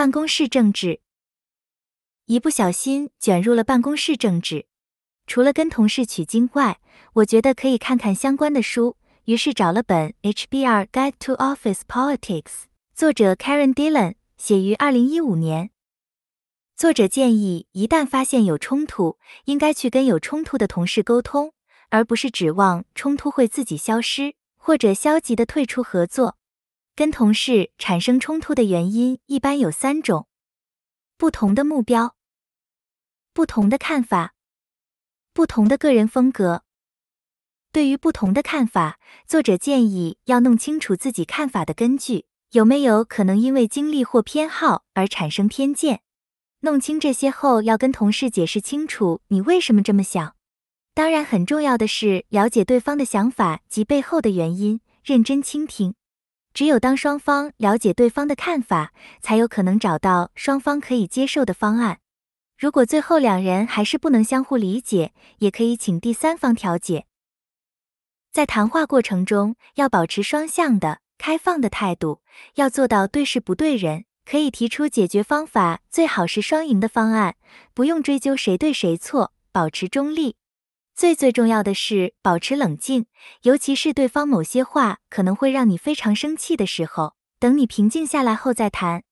办公室政治，一不小心卷入了办公室政治。除了跟同事取经外，我觉得可以看看相关的书。于是找了本《HBR Guide to Office Politics》，作者 Karen Dillon，写于二零一五年。作者建议，一旦发现有冲突，应该去跟有冲突的同事沟通，而不是指望冲突会自己消失，或者消极的退出合作。跟同事产生冲突的原因一般有三种：不同的目标、不同的看法、不同的个人风格。对于不同的看法，作者建议要弄清楚自己看法的根据，有没有可能因为经历或偏好而产生偏见。弄清这些后，要跟同事解释清楚你为什么这么想。当然，很重要的是了解对方的想法及背后的原因，认真倾听。只有当双方了解对方的看法，才有可能找到双方可以接受的方案。如果最后两人还是不能相互理解，也可以请第三方调解。在谈话过程中，要保持双向的开放的态度，要做到对事不对人，可以提出解决方法，最好是双赢的方案，不用追究谁对谁错，保持中立。最最重要的是保持冷静，尤其是对方某些话可能会让你非常生气的时候，等你平静下来后再谈。